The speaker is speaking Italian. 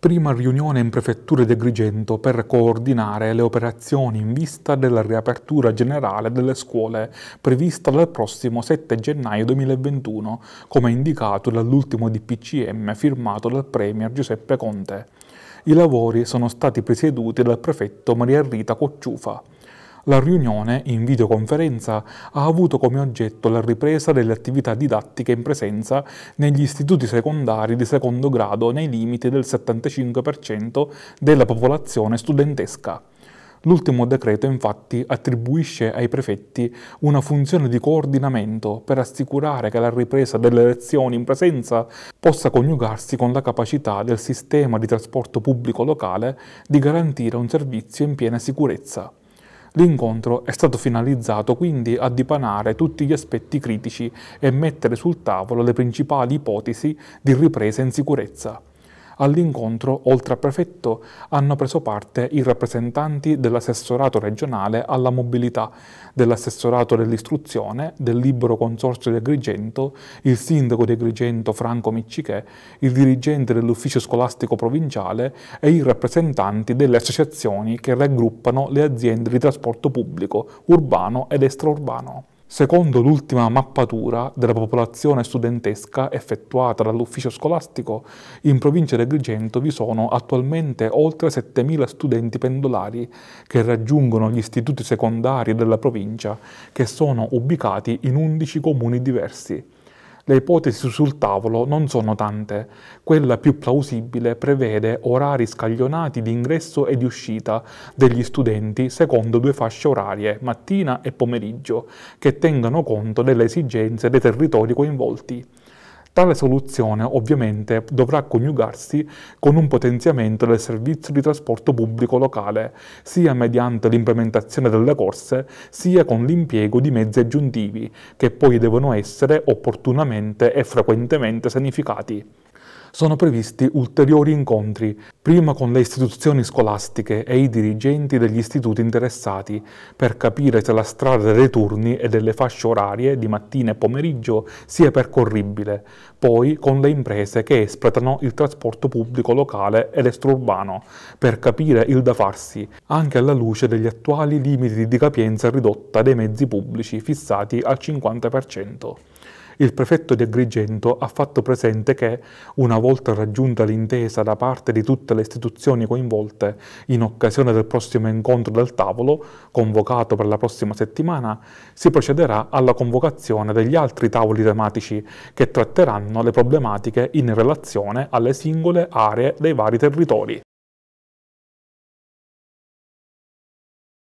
prima riunione in prefettura di Agrigento per coordinare le operazioni in vista della riapertura generale delle scuole prevista dal prossimo 7 gennaio 2021, come indicato dall'ultimo DPCM firmato dal Premier Giuseppe Conte. I lavori sono stati presieduti dal prefetto Maria Rita Cocciufa. La riunione, in videoconferenza, ha avuto come oggetto la ripresa delle attività didattiche in presenza negli istituti secondari di secondo grado nei limiti del 75% della popolazione studentesca. L'ultimo decreto infatti attribuisce ai prefetti una funzione di coordinamento per assicurare che la ripresa delle lezioni in presenza possa coniugarsi con la capacità del sistema di trasporto pubblico locale di garantire un servizio in piena sicurezza. L'incontro è stato finalizzato quindi a dipanare tutti gli aspetti critici e mettere sul tavolo le principali ipotesi di ripresa in sicurezza. All'incontro, oltre al prefetto, hanno preso parte i rappresentanti dell'assessorato regionale alla mobilità, dell'assessorato dell'istruzione, del libero consorzio di Agrigento, il sindaco di Agrigento Franco Miccichè, il dirigente dell'ufficio scolastico provinciale e i rappresentanti delle associazioni che raggruppano le aziende di trasporto pubblico, urbano ed extraurbano. Secondo l'ultima mappatura della popolazione studentesca effettuata dall'ufficio scolastico, in provincia di Agrigento vi sono attualmente oltre 7.000 studenti pendolari che raggiungono gli istituti secondari della provincia, che sono ubicati in 11 comuni diversi. Le ipotesi sul tavolo non sono tante. Quella più plausibile prevede orari scaglionati di ingresso e di uscita degli studenti secondo due fasce orarie, mattina e pomeriggio, che tengano conto delle esigenze dei territori coinvolti. Tale soluzione ovviamente dovrà coniugarsi con un potenziamento del servizio di trasporto pubblico locale, sia mediante l'implementazione delle corse, sia con l'impiego di mezzi aggiuntivi, che poi devono essere opportunamente e frequentemente sanificati sono previsti ulteriori incontri, prima con le istituzioni scolastiche e i dirigenti degli istituti interessati, per capire se la strada dei turni e delle fasce orarie di mattina e pomeriggio sia percorribile, poi con le imprese che espletano il trasporto pubblico locale ed estrorbano, per capire il da farsi, anche alla luce degli attuali limiti di capienza ridotta dei mezzi pubblici fissati al 50% il prefetto di Agrigento ha fatto presente che, una volta raggiunta l'intesa da parte di tutte le istituzioni coinvolte in occasione del prossimo incontro del tavolo, convocato per la prossima settimana, si procederà alla convocazione degli altri tavoli tematici che tratteranno le problematiche in relazione alle singole aree dei vari territori.